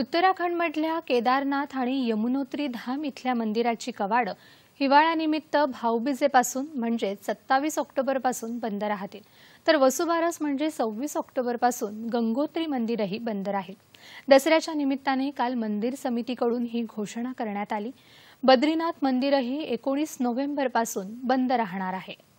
उत्तराखंडमधल्या केदारनाथ आणि यमुनोत्री धाम इथल्या मंदिराची कवाडं हिवाळ्यानिमित्त भाऊबीजेपासून म्हणजे सत्तावीस ऑक्टोबरपासून बंद राहतील तर वसुबारस म्हणजे सव्वीस ऑक्टोबरपासून गंगोत्री मंदिरही बंद राहील दसऱ्याच्या निमित्ताने काल मंदिर समितीकडून ही घोषणा करण्यात आली बद्रीनाथ मंदिरही एकोणीस नोव्हेंबरपासून बंद राहणार आहे